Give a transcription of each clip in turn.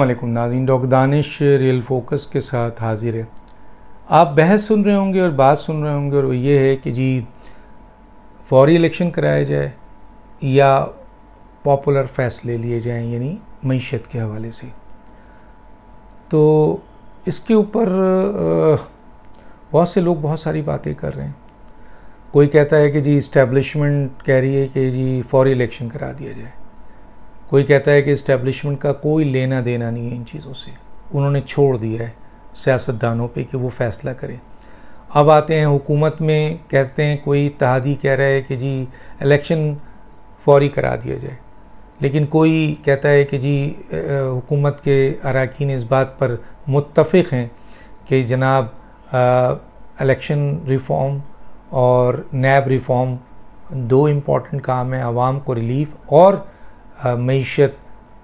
अल्लाम नाजीन dock Danish real focus के साथ हाजिर है आप बहस सुन रहे होंगे और बात सुन रहे होंगे और वो ये है कि जी फौरी इलेक्शन कराया जाए या पॉपुलर फैसले लिए जाएं यानी मीशत के हवाले से तो इसके ऊपर बहुत से लोग बहुत सारी बातें कर रहे हैं कोई कहता है कि जी इस्टेब्लिशमेंट कह रही है कि जी फौरी इलेक्शन करा दिया जाए कोई कहता है कि इस्टेब्लिशमेंट का कोई लेना देना नहीं है इन चीज़ों से उन्होंने छोड़ दिया है सियासतदानों पे कि वो फैसला करें अब आते हैं हुकूमत में कहते हैं कोई तहदी कह रहा है कि जी इलेक्शन फौरी करा दिया जाए लेकिन कोई कहता है कि जी हुकूमत के अरकान इस बात पर मुतफ़ हैं कि जनाब इलेक्शन रिफॉर्म और नैब रिफॉर्म दो इम्पॉर्टेंट काम है आवाम को रिलीफ और मीशत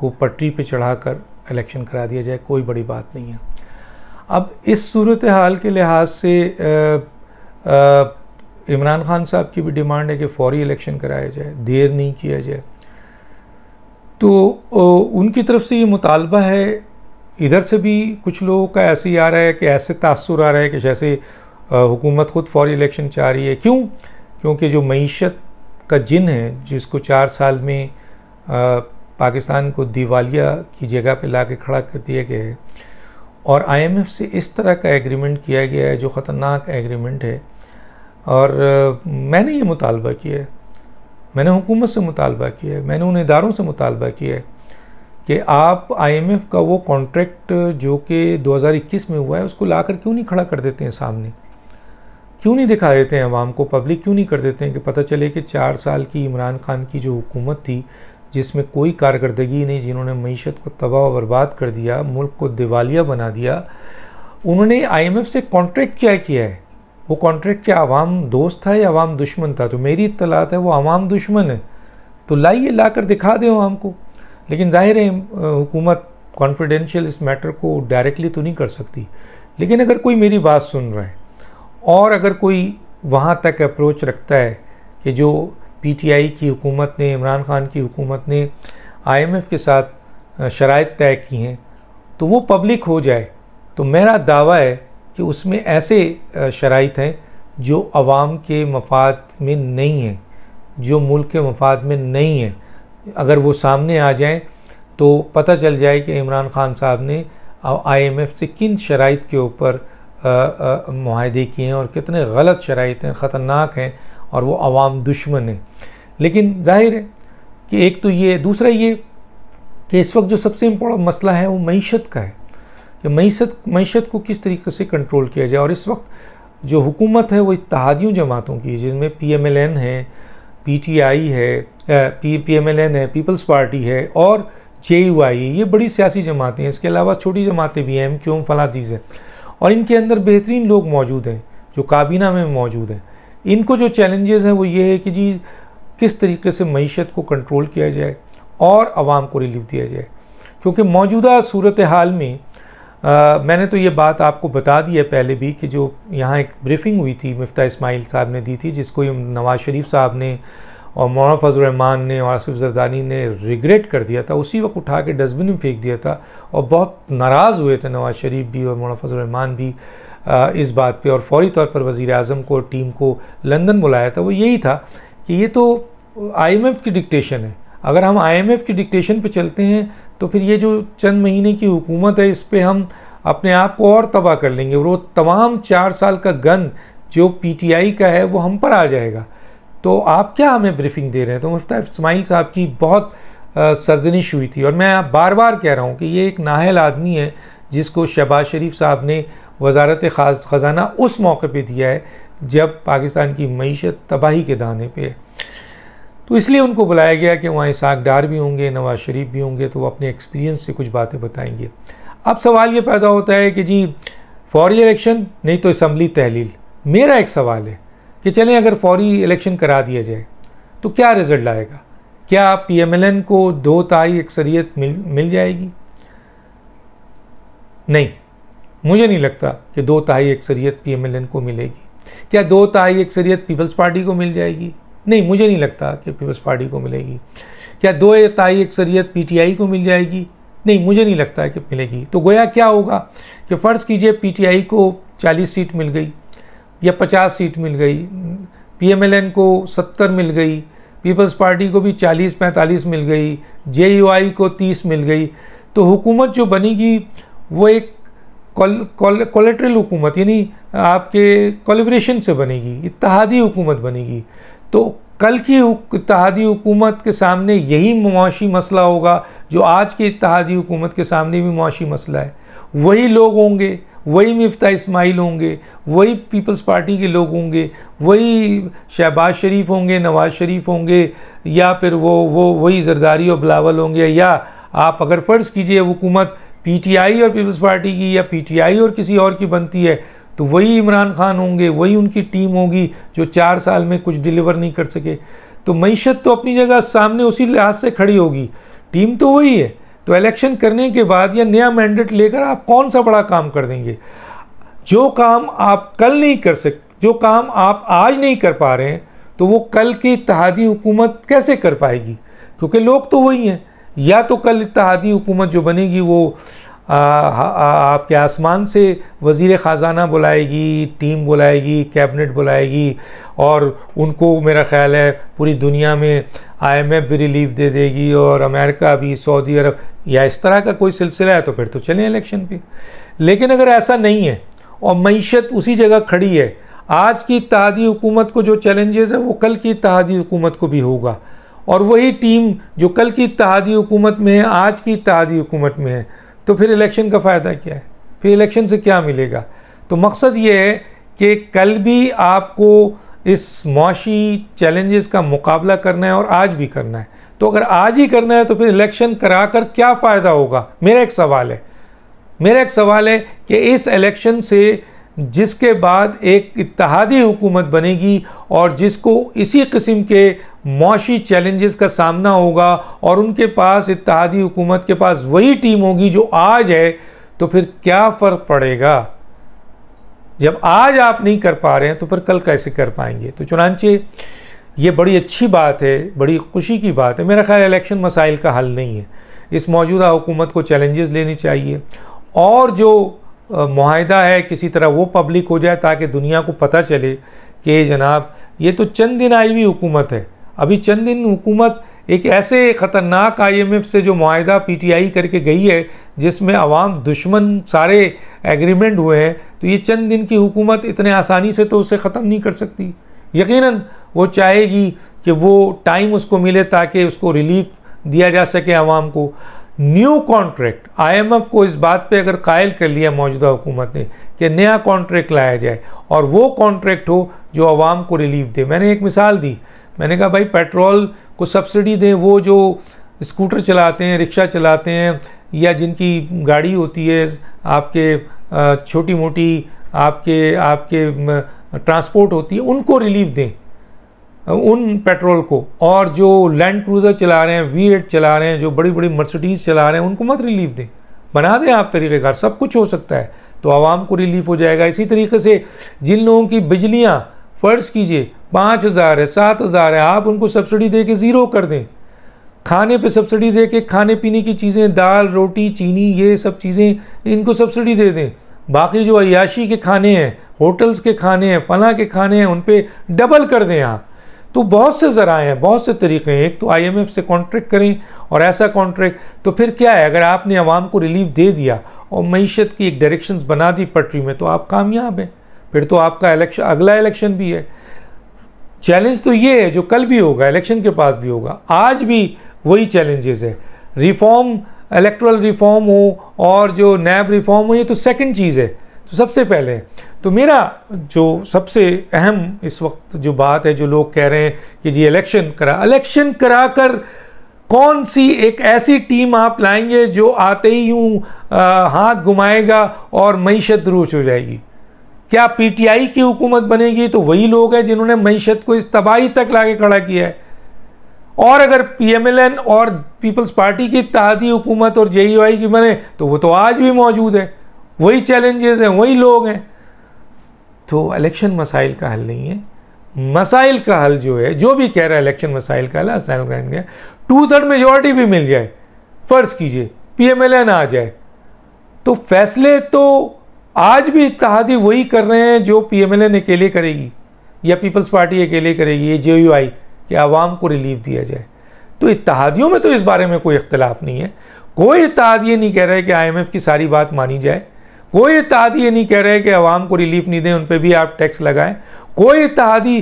को पटरी पे चढ़ाकर इलेक्शन करा दिया जाए कोई बड़ी बात नहीं है अब इस सूरत हाल के लिहाज से इमरान खान साहब की भी डिमांड है कि फौरी इलेक्शन कराया जाए देर नहीं किया जाए तो उनकी तरफ से ये मुतालबा है इधर से भी कुछ लोगों का ऐसे ही आ रहा है कि ऐसे तासर आ रहा है कि जैसे हुकूमत ख़ुद फौरी इलेक्शन चाह रही है क्यों क्योंकि जो मीशत का जिन है जिसको चार साल में पाकिस्तान को दिवालिया की जगह पे ला के खड़ा कर दिया गया है और आईएमएफ से इस तरह का एग्रीमेंट किया गया है जो ख़तरनाक एग्रीमेंट है और मैंने ये मुतालबा किया है मैंने हुकूमत से मुतालबा किया है मैंने उन इदारों से मुतालबा किया है कि आप आईएमएफ का वो कॉन्ट्रैक्ट जो कि 2021 में हुआ है उसको लाकर क्यों नहीं खड़ा कर देते हैं सामने क्यों नहीं दिखा देते हैं आवाम को पब्लिक क्यों नहीं कर देते हैं कि पता चले कि चार साल की इमरान खान की जो हुकूमत थी जिसमें कोई कारकर्दगी नहीं जिन्होंने मीशत को तबाह और बर्बाद कर दिया मुल्क को दिवालिया बना दिया उन्होंने आईएमएफ से कॉन्ट्रैक्ट क्या किया है वो कॉन्ट्रैक्ट क्या आवाम दोस्त था या आवाम दुश्मन था तो मेरी इतलात है वो आवाम दुश्मन है तो लाइए ला कर दिखा दें आवाम को लेकिन जाहिर है हुकूमत कॉन्फिडेंशियल इस मैटर को डायरेक्टली तो नहीं कर सकती लेकिन अगर कोई मेरी बात सुन रहा है और अगर कोई वहाँ तक अप्रोच रखता है कि जो पीटीआई की हुकूमत ने इमरान खान की हुकूमत ने आईएमएफ के साथ शराइ तय की हैं तो वो पब्लिक हो जाए तो मेरा दावा है कि उसमें ऐसे शराइ हैं जो आवाम के मफाद में नहीं हैं जो मुल्क के मफाद में नहीं हैं अगर वो सामने आ जाएं तो पता चल जाए कि इमरान खान साहब ने आईएमएफ से किन शराइ के ऊपर माहदे किए हैं और कितने गलत शराइ हैं ख़तरनाक हैं और वो आवाम दुश्मन है लेकिन जाहिर है कि एक तो ये दूसरा ये कि इस वक्त जो सबसे इम्पोर्टेंट मसला है वो मीशत का है कि मीशत मीशत को किस तरीके से कंट्रोल किया जाए और इस वक्त जो हुकूमत है वो इतहादियों जमातों की जिनमें पी एम एल एन है पी टी आई है P P M L N है पीपल्स पार्टी है और जे यू आई ये बड़ी सियासी जमातें हैं इसके अलावा छोटी जमातें भी हैं एम क्यूम फला हैं और इनके अंदर बेहतरीन लोग मौजूद हैं जो काबीना में मौजूद हैं इनको जो चैलेंजेस हैं वो ये है कि जी किस तरीके से मीशत को कंट्रोल किया जाए और आवाम को रिलीफ दिया जाए क्योंकि मौजूदा सूरत हाल में आ, मैंने तो ये बात आपको बता दी है पहले भी कि जो यहाँ एक ब्रीफिंग हुई थी मफ्ता इसमाइल साहब ने दी थी जिसको नवाज़ शरीफ साहब ने और मौलाना फजलरहमान ने और आसिफ जरदानी ने रिग्रेट कर दिया था उसी वक्त उठा के डस्टबिन में फेंक दिया था और बहुत नाराज़ हुए थे नवाज़ शरीफ भी और मौलाना फजलरहमान भी इस बात पे और फौरी तौर पर वज़ी अजम को टीम को लंदन बुलाया था वो यही था कि ये तो आईएमएफ की डिक्टेशन है अगर हम आईएमएफ की डिक्टेशन पे चलते हैं तो फिर ये जो चंद महीने की हुकूमत है इस पर हम अपने आप को और तबाह कर लेंगे वो तमाम चार साल का गन जो पी का है वो हम पर आ जाएगा तो आप क्या हमें ब्रीफिंग दे रहे हैं तो मुफ्ता इसमाइल साहब की बहुत सरजनिश हुई थी और मैं बार बार कह रहा हूँ कि ये एक नाहल आदमी है जिसको शहबाज शरीफ साहब ने वजारत खास ख़जाना उस मौके पे दिया है जब पाकिस्तान की मीशत तबाही के दाने पे है तो इसलिए उनको बुलाया गया कि वहाँ इसाक डार भी होंगे नवाज शरीफ भी होंगे तो वो अपने एक्सपीरियंस से कुछ बातें बताएंगे अब सवाल ये पैदा होता है कि जी फौरी इलेक्शन नहीं तो इसम्बली तहलील मेरा एक सवाल है कि चलें अगर फौरी इलेक्शन करा दिया जाए तो क्या रिज़ल्ट आएगा क्या पी एम एल एन को दो ताई अक्सरियत मिल मिल जाएगी नहीं मुझे नहीं लगता कि दो तहाई अक्सरियत एन को मिलेगी क्या दो तहाई अक्सरियत पीपल्स पार्टी को मिल जाएगी नहीं मुझे नहीं लगता कि पीपल्स पार्टी को मिलेगी क्या दो तहाई अक्सरियत आई को मिल जाएगी नहीं मुझे नहीं लगता कि मिलेगी तो गोया क्या होगा कि फ़र्ज़ कीजिए पी टी आई को चालीस सीट मिल गई या पचास सीट मिल गई पी एम एल एन को सत्तर मिल गई पीपल्स पार्टी को भी चालीस पैंतालीस मिल गई जे यू आई को तीस मिल गई तो हुकूमत जो बनेगी वो एक कोलेट्रल हुकूमत यानी आपके कोलिब्रेशन से बनेगी इतहादी हुकूमत बनेगी तो कल की इतहादी हुकूमत के सामने यही मुआशी मसला होगा जो आज की इतिहादी हुकूमत के सामने भी मुआशी मसला है वही लोग होंगे वही मफ्ता इस्माइल होंगे वही पीपल्स पार्टी के लोग होंगे वही शहबाज शरीफ होंगे नवाज शरीफ होंगे या फिर वो वो वही जरदारी और बिलावल होंगे या आप अगर फ़र्ज़ कीजिए हुकूमत पीटीआई और पीपल्स पार्टी की या पीटीआई और किसी और की बनती है तो वही इमरान खान होंगे वही उनकी टीम होगी जो चार साल में कुछ डिलीवर नहीं कर सके तो मीशत तो अपनी जगह सामने उसी लिहाज से खड़ी होगी टीम तो वही है तो इलेक्शन करने के बाद या नया मैंडेट लेकर आप कौन सा बड़ा काम कर देंगे जो काम आप कल नहीं कर सकते जो काम आप आज नहीं कर पा रहे हैं तो वो कल की इतिहादी हुकूमत कैसे कर पाएगी क्योंकि लोग तो वही हैं या तो कल इतिहादी हुकूमत जो बनेगी वो आपके आसमान से वज़ी ख़ज़ाना बुलाएगी टीम बुलाएगी कैबिनेट बुलाएगी और उनको मेरा ख्याल है पूरी दुनिया में आईएमएफ भी रिलीफ दे देगी और अमेरिका भी सऊदी अरब या इस तरह का कोई सिलसिला है तो फिर तो चलें इलेक्शन पे लेकिन अगर ऐसा नहीं है और मीशत उसी जगह खड़ी है आज की इतिहादी हुकूमत को जो चैलेंजेस है वो कल की इतिहादी हुकूमत को भी होगा और वही टीम जो कल की इतिहादी हुकूमत में है आज की इतिहादी हुकूमत में है तो फिर इलेक्शन का फ़ायदा क्या है फिर इलेक्शन से क्या मिलेगा तो मकसद ये है कि कल भी आपको इस मुशी चैलेंजेस का मुकाबला करना है और आज भी करना है तो अगर आज ही करना है तो फिर इलेक्शन करा कर क्या फ़ायदा होगा मेरा एक सवाल है मेरा एक सवाल है कि इस इलेक्शन से जिसके बाद एक इतिहादी हुकूमत बनेगी और जिसको इसी किस्म के मौशी चैलेंजेस का सामना होगा और उनके पास इतिहादी हुकूमत के पास वही टीम होगी जो आज है तो फिर क्या फ़र्क पड़ेगा जब आज आप नहीं कर पा रहे हैं तो फिर कल कैसे कर पाएंगे तो चुनानचे ये बड़ी अच्छी बात है बड़ी खुशी की बात है मेरा ख्याल इलेक्शन मसाइल का हल नहीं है इस मौजूदा हुकूमत को चैलेंजेस लेने चाहिए और जो माहिदा है किसी तरह वो पब्लिक हो जाए ताकि दुनिया को पता चले कि जनाब ये तो चंद दिन आई हुई हुकूमत है अभी चंद दिन हुकूमत एक ऐसे ख़तरनाक आईएमएफ से जो टी पीटीआई करके गई है जिसमें अवाम दुश्मन सारे एग्रीमेंट हुए हैं तो ये चंद दिन की हुकूमत इतने आसानी से तो उसे ख़त्म नहीं कर सकती यकीनन वो चाहेगी कि वो टाइम उसको मिले ताकि उसको रिलीफ दिया जा सके अवाम को न्यू कॉन्ट्रैक्ट आईएमएफ को इस बात पे अगर कायल कर लिया मौजूदा हुकूमत ने कि नया कॉन्ट्रैक्ट लाया जाए और वो कॉन्ट्रैक्ट हो जो आवाम को रिलीफ दे मैंने एक मिसाल दी मैंने कहा भाई पेट्रोल को सब्सिडी दें वो जो स्कूटर चलाते हैं रिक्शा चलाते हैं या जिनकी गाड़ी होती है आपके छोटी मोटी आपके आपके ट्रांसपोर्ट होती है उनको रिलीफ दें उन पेट्रोल को और जो लैंड क्रूज़र चला रहे हैं वी एट चला रहे हैं जो बड़ी बड़ी मर्सिडीज़ चला रहे हैं उनको मत रिलीफ दें बना दें आप तरीक़ेकार सब कुछ हो सकता है तो आवाम को रिलीफ हो जाएगा इसी तरीके से जिन लोगों की बिजलियाँ फ़र्ज़ कीजिए पाँच हज़ार है सात हज़ार है आप उनको सब्सिडी दे के ज़ीरो कर दें खाने पे सब्सिडी दे के खाने पीने की चीज़ें दाल रोटी चीनी ये सब चीज़ें इनको सब्सिडी दे दें बाकी जो अयाशी के खाने हैं होटल्स के खाने हैं फला के खाने हैं उन पर डबल कर दें आप तो बहुत से ज़रा हैं बहुत से तरीक़े हैं एक तो एफ से कॉन्ट्रैक्ट करें और ऐसा कॉन्ट्रैक्ट तो फिर क्या है अगर आपने आवाम को रिलीफ दे दिया और मीशत की एक डायरेक्शंस बना दी पटरी में तो आप कामयाब हैं फिर तो आपका इलेक्शन अगला इलेक्शन भी है चैलेंज तो ये है जो कल भी होगा इलेक्शन के पास भी होगा आज भी वही चैलेंजेस है रिफॉर्म इलेक्ट्रल रिफॉर्म हो और जो नैब रिफॉर्म हो ये तो सेकंड चीज़ है तो सबसे पहले तो मेरा जो सबसे अहम इस वक्त जो बात है जो लोग कह रहे हैं कि जी इलेक्शन करा इलेक्शन करा कर कौन सी एक ऐसी टीम आप लाएंगे जो आते ही यूँ हाथ घुमाएगा और मीशत दुरुस्त हो जाएगी क्या पीटीआई की हुकूमत बनेगी तो वही लोग हैं जिन्होंने मीशत को इस तबाही तक लाके खड़ा किया है और अगर पीएमएलएन और पीपल्स पार्टी की तहदी हुकूमत और जे की बने तो वो तो आज भी मौजूद है वही चैलेंजेस हैं वही लोग हैं तो इलेक्शन मसाइल का हल नहीं है मसाइल का हल जो है जो भी कह रहा है इलेक्शन मसाइल का हल असाइल टू थर्ड मेजोरिटी भी मिल जाए फ़र्ज़ कीजिए पीएमएलएन आ जाए तो फैसले तो आज भी इतिहादी वही कर रहे हैं जो पी एम एल एन अकेले करेगी या पीपल्स पार्टी अकेले करेगी ये जे यू आई कि आवाम को रिलीफ दिया जाए तो इतिहादियों में तो इस बारे में कोई इख्तलाफ नहीं है कोई इतिहाद ये नहीं कह रहा है कि आई एम एफ़ की सारी बात मानी जाए कोई इतिहादी ये नहीं कह रहा है कि आवाम को रिलीफ नहीं दें उन पर भी आप टैक्स लगाएं कोई इतिहादी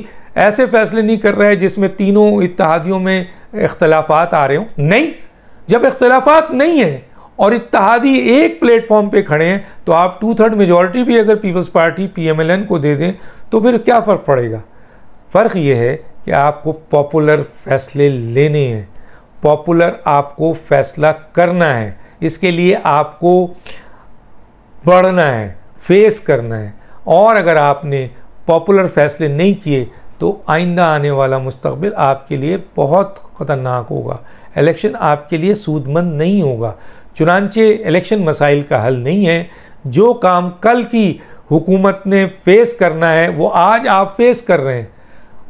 ऐसे फैसले नहीं कर रहा है जिसमें तीनों इतिहादियों में इख्तलाफात आ रहे हों नहीं जब इख्तलाफात नहीं है और इतिहादी एक प्लेटफॉर्म पे खड़े हैं तो आप टू थर्ड मेजोरिटी भी अगर पीपल्स पार्टी पीएमएलएन को दे दें तो फिर क्या फ़र्क पड़ेगा फ़र्क ये है कि आपको पॉपुलर फैसले लेने हैं पॉपुलर आपको फैसला करना है इसके लिए आपको बढ़ना है फेस करना है और अगर आपने पॉपुलर फैसले नहीं किए तो आइंदा आने वाला मुस्तबिल आपके लिए बहुत ख़तरनाक होगा इलेक्शन आपके लिए सूदमंद नहीं होगा चुनानचे इलेक्शन मसाइल का हल नहीं है जो काम कल की हुकूमत ने फेस करना है वो आज आप फेस कर रहे हैं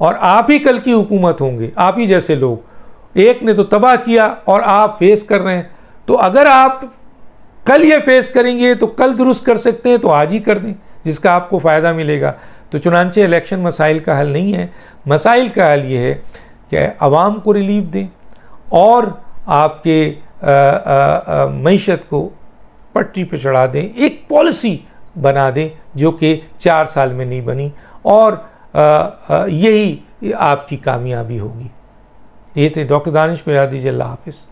और आप ही कल की हुकूमत होंगे आप ही जैसे लोग एक ने तो तबाह किया और आप फेस कर रहे हैं तो अगर आप कल ये फेस करेंगे तो कल दुरुस्त कर सकते हैं तो आज ही कर दें जिसका आपको फ़ायदा मिलेगा तो चुनानचे इलेक्शन मसाइल का हल नहीं है मसाइल का हल ये है कि आवाम को रिलीफ दें और आपके मीशत को पटरी पर चढ़ा दें एक पॉलिसी बना दें जो कि चार साल में नहीं बनी और यही आपकी कामयाबी होगी ये थे डॉक्टर दानिश मिरादी जल्ला हाफिज़